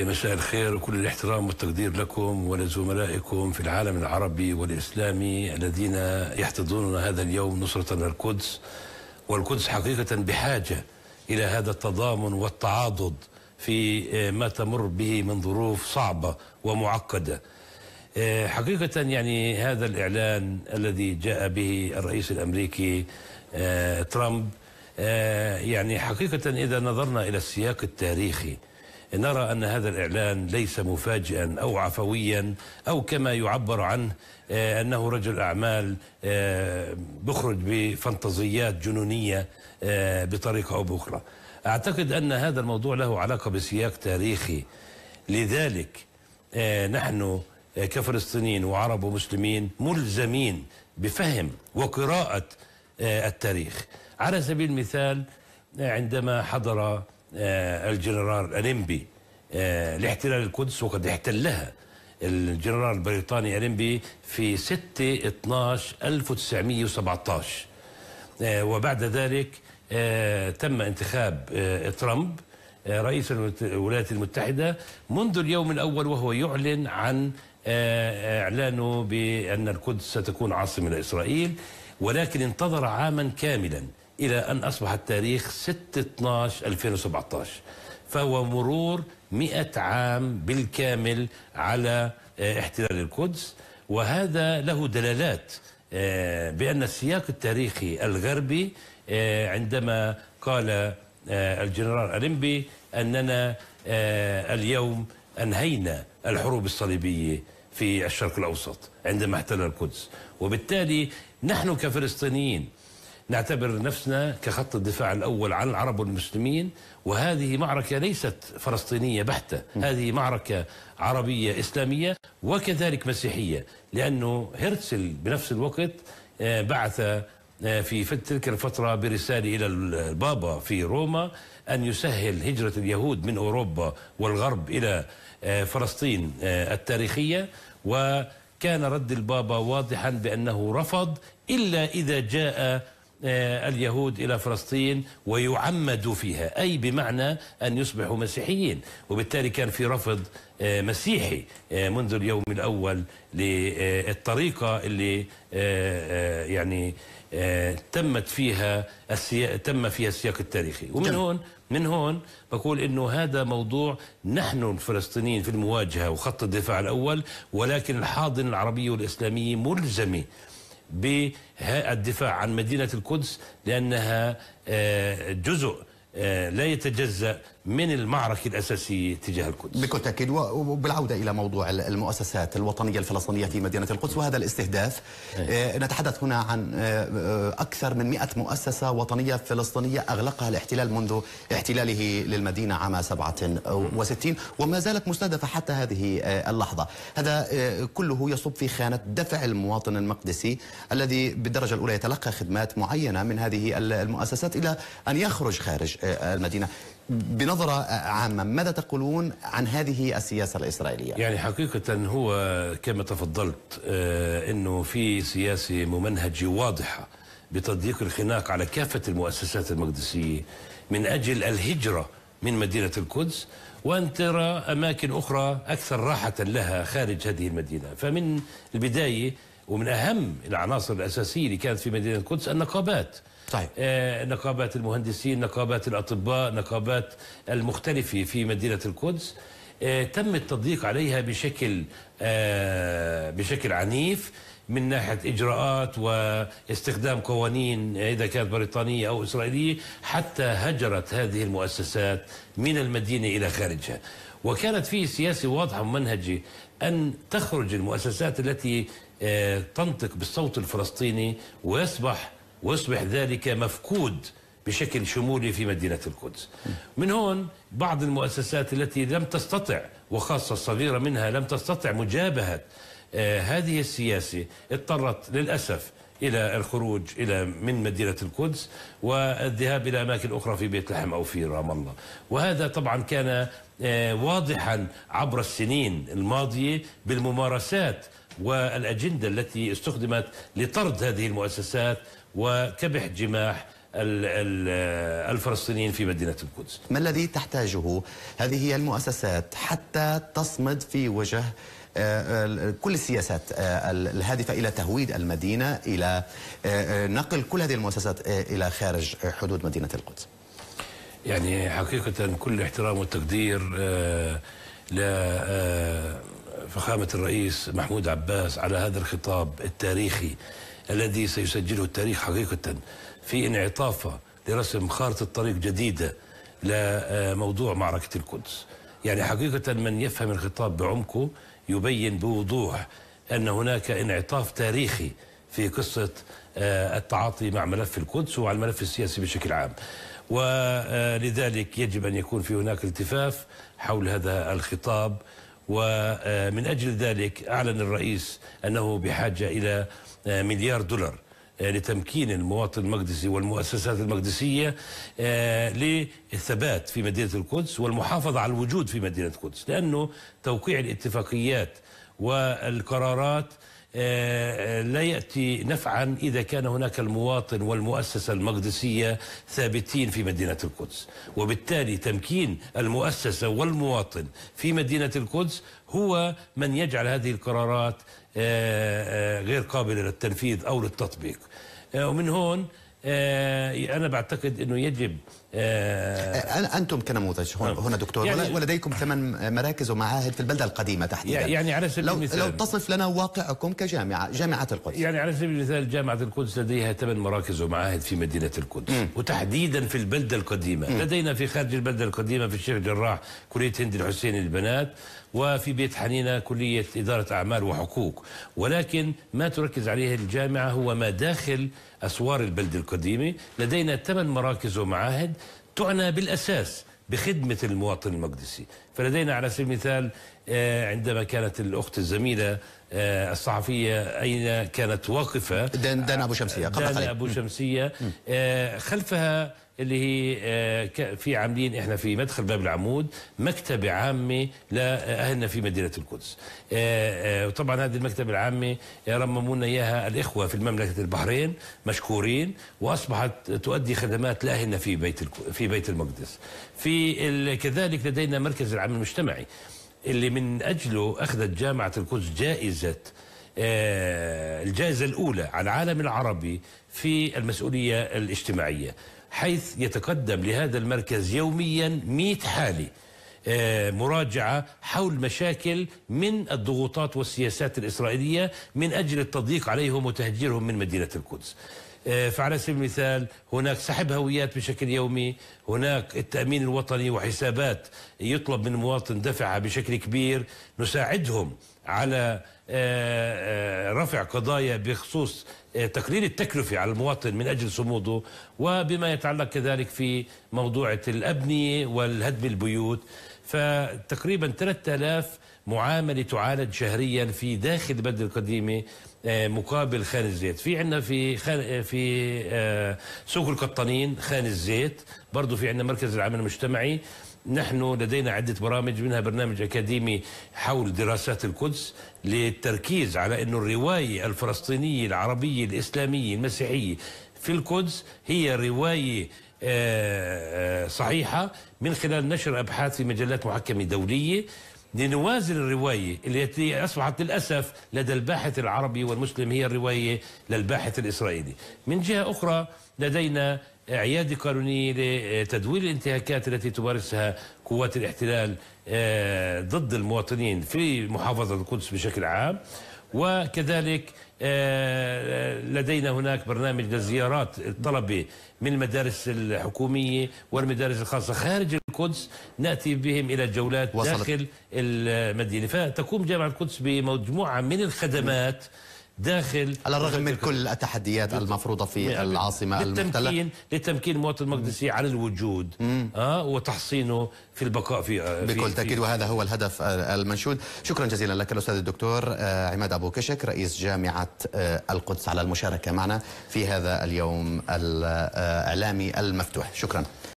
يا مساء الخير وكل الاحترام والتقدير لكم ولزملائكم في العالم العربي والإسلامي الذين يحتضنون هذا اليوم نصرة للقدس والقدس حقيقة بحاجة إلى هذا التضامن والتعاضد في آه، ما تمر به من ظروف صعبة ومعقدة آه، حقيقة يعني هذا الإعلان الذي جاء به الرئيس الأمريكي آه، ترامب يعني حقيقة إذا نظرنا إلى السياق التاريخي نرى أن هذا الإعلان ليس مفاجئا أو عفويا أو كما يعبر عنه آه، أنه رجل أعمال بخرج آه، بفانتزيات جنونية آه، بطريقة أو بأخرى أعتقد أن هذا الموضوع له علاقة بسياق تاريخي لذلك نحن كفلسطينيين وعرب ومسلمين ملزمين بفهم وقراءة التاريخ على سبيل المثال عندما حضر آه، الجنرال أليمبي آه، لاحتلال القدس وقد احتلها الجنرال البريطاني الانبي في 6 12 1917 وبعد ذلك آه، تم انتخاب ترامب رئيس الولايات المتحدة منذ اليوم الأول وهو يعلن عن إعلانه بأن القدس ستكون عاصمة لإسرائيل ولكن انتظر عاما كاملا إلى أن أصبح التاريخ 6/12/2017 فهو مرور 100 عام بالكامل على آه، احتلال القدس وهذا له دلالات آه، بأن السياق التاريخي الغربي آه، عندما قال الجنرال ألمبي أننا اليوم أنهينا الحروب الصليبية في الشرق الأوسط عندما احتل القدس وبالتالي نحن كفلسطينيين نعتبر نفسنا كخط الدفاع الأول عن العرب والمسلمين وهذه معركة ليست فلسطينية بحتة هذه معركة عربية إسلامية وكذلك مسيحية لأنه هرتسل بنفس الوقت آه، بعث آه، في تلك الفترة برسالة إلى البابا في روما أن يسهل هجرة اليهود من أوروبا والغرب إلى آه، فلسطين التاريخية وكان رد البابا واضحا بأنه رفض إلا إذا جاء آه، اليهود إلى فلسطين ويعمدوا فيها أي بمعنى أن يصبحوا مسيحيين وبالتالي كان في رفض آه، مسيحي آه، منذ اليوم الأول للطريقة اللي يعني تمت فيها تم فيها السياق التاريخي ومن هون من هون بقول انه هذا موضوع نحن الفلسطينيين في المواجهه وخط الدفاع الاول ولكن الحاضنه العربيه والاسلاميه ملزمه بالدفاع عن مدينة القدس لأنها آه، جزء آه، لا يتجزأ من المعركة الأساسية تجاه القدس بكل تأكيد وبالعودة إلى موضوع المؤسسات الوطنية الفلسطينية في مدينة القدس وهذا الاستهداف أيه. نتحدث هنا عن آه، آه، أكثر من 100 مؤسسة وطنية فلسطينية أغلقها الاحتلال منذ احتلاله للمدينة عام 67 وما زالت مستهدفة حتى هذه اللحظة هذا كله يصب في خانة دفع المواطن المقدسي الذي بالدرجة الأولى يتلقى خدمات معينة من هذه المؤسسات إلى أن يخرج خارج المدينة بنظرة عامة ماذا تقولون عن هذه السياسة الإسرائيلية؟ يعني حقيقة هو كما تفضلت آه، أنه في سياسة ممنهجة واضحة بتضييق الخناق على كافة المؤسسات المقدسية من أجل الهجرة من مدينة القدس وأن ترى أماكن أخرى أكثر راحة لها خارج هذه المدينة فمن البداية ومن أهم العناصر الأساسية اللي كانت في مدينة القدس النقابات صحيح. طيب. آه نقابات المهندسين نقابات الأطباء نقابات المختلفة في مدينة القدس آه تم التضييق عليها بشكل آه بشكل عنيف من ناحية إجراءات واستخدام قوانين إذا كانت بريطانية أو إسرائيلية حتى هجرت هذه المؤسسات من المدينة إلى خارجها وكانت في سياسة واضحة ومنهجة أن تخرج المؤسسات التي آه، تنطق بالصوت الفلسطيني ويصبح ويصبح ذلك مفقود بشكل شمولي في مدينة القدس من هون بعض المؤسسات التي لم تستطع وخاصة الصغيرة منها لم تستطع مجابهة آه هذه السياسة اضطرت للأسف إلى الخروج إلى من مدينة القدس والذهاب إلى أماكن أخرى في بيت لحم أو في رام الله وهذا طبعا كان آه واضحا عبر السنين الماضية بالممارسات والأجندة التي استخدمت لطرد هذه المؤسسات وكبح جماح الفلسطينيين في مدينة القدس ما الذي تحتاجه هذه المؤسسات حتى تصمد في وجه آه، آه، كل السياسات آه، الهادفة إلى تهويد المدينة إلى نقل كل هذه المؤسسات إلى خارج حدود مدينة القدس يعني حقيقة كل احترام والتقدير لا فخامة الرئيس محمود عباس على هذا الخطاب التاريخي الذي سيسجله التاريخ حقيقة في انعطافه لرسم خارطة طريق جديدة لموضوع معركة القدس يعني حقيقة من يفهم الخطاب بعمقه يبين بوضوح أن هناك انعطاف تاريخي في قصة آه، التعاطي مع ملف القدس وعلى الملف السياسي بشكل عام ولذلك يجب أن يكون في هناك التفاف حول هذا الخطاب ومن أجل ذلك أعلن الرئيس أنه بحاجة إلى مليار دولار لتمكين المواطن المقدسي والمؤسسات المقدسية آه، للثبات في مدينة القدس والمحافظة على الوجود في مدينة القدس لأنه توقيع الاتفاقيات والقرارات آه، آه، لا يأتي نفعا إذا كان هناك المواطن والمؤسسة المقدسية ثابتين في مدينة القدس وبالتالي تمكين المؤسسة والمواطن في مدينة القدس هو من يجعل هذه القرارات آه، غير قابلة للتنفيذ أو للتطبيق ومن هون آه، انا بعتقد انه يجب آه، انتم كنموذج هنا دكتور يعني ولديكم ثمان مراكز ومعاهد في البلده القديمه تحديدا يعني على سبيل لو المثال لو تصف لنا واقعكم كجامعه جامعه القدس يعني على سبيل المثال جامعه القدس لديها ثمان مراكز ومعاهد في مدينه القدس وتحديدا في البلده القديمه لدينا في خارج البلده القديمه في الشيخ جراح كليه هند الحسين للبنات وفي بيت حنينة كلية إدارة أعمال وحقوق ولكن ما تركز عليه الجامعة هو ما داخل أسوار البلد القديمة لدينا ثمان مراكز ومعاهد تعنى بالأساس بخدمة المواطن المقدسي فلدينا على سبيل المثال آه، عندما كانت الأخت الزميلة آه، الصحفية أين كانت واقفة دان أبو شمسية دان أبو شمسية آه، خلفها اللي هي في عاملين احنا في مدخل باب العمود مكتبة عامة لأهلنا في مدينة القدس طبعا هذه المكتبة العامة رمموا لنا إياها الإخوة في المملكة البحرين مشكورين وأصبحت تؤدي خدمات لأهلنا في بيت في بيت المقدس في كذلك لدينا مركز العمل المجتمعي اللي من أجله أخذت جامعة القدس جائزة آه، الجائزة الأولى على العالم العربي في المسؤولية الاجتماعية حيث يتقدم لهذا المركز يوميا 100 حاله آه، مراجعة حول مشاكل من الضغوطات والسياسات الإسرائيلية من أجل التضييق عليهم وتهجيرهم من مدينة القدس آه، فعلى سبيل المثال هناك سحب هويات بشكل يومي هناك التأمين الوطني وحسابات يطلب من المواطن دفعها بشكل كبير نساعدهم على آه، آه، رفع قضايا بخصوص آه، تقليل التكلفة على المواطن من أجل صموده وبما يتعلق كذلك في موضوع الأبنية والهدم البيوت فتقريبا 3000 معاملة تعالج شهريا في داخل بلد القديمة مقابل خان الزيت في عندنا في خان في سوق القطانين خان الزيت برضه في عندنا مركز العمل المجتمعي نحن لدينا عدة برامج منها برنامج أكاديمي حول دراسات القدس للتركيز على أن الرواية الفلسطينية العربية الإسلامية المسيحية في القدس هي رواية آه، آه، صحيحة من خلال نشر أبحاث في مجلات محكمة دولية لنوازن الرواية التي أصبحت للأسف لدى الباحث العربي والمسلم هي الرواية للباحث الإسرائيلي من جهة أخرى لدينا إعياد قانونيه لتدوير الانتهاكات التي تمارسها قوات الاحتلال آه، ضد المواطنين في محافظة القدس بشكل عام وكذلك آه، آه، لدينا هناك برنامج لزيارات الطلبة من المدارس الحكومية والمدارس الخاصة خارج القدس نأتي بهم إلى جولات وصلت. داخل المدينة فتقوم جامعة القدس بمجموعة من الخدمات داخل على الرغم من كل التحديات المفروضة في العاصمة المحتلة لتمكين المواطن المقدسي على الوجود آه وتحصينه في البقاء في آه، بكل تأكيد وهذا هو الهدف آه، المنشود شكرا جزيلا لك الأستاذ الدكتور آه، عماد أبو كشك رئيس جامعة القدس على المشاركة معنا في هذا اليوم الإعلامي المفتوح شكرا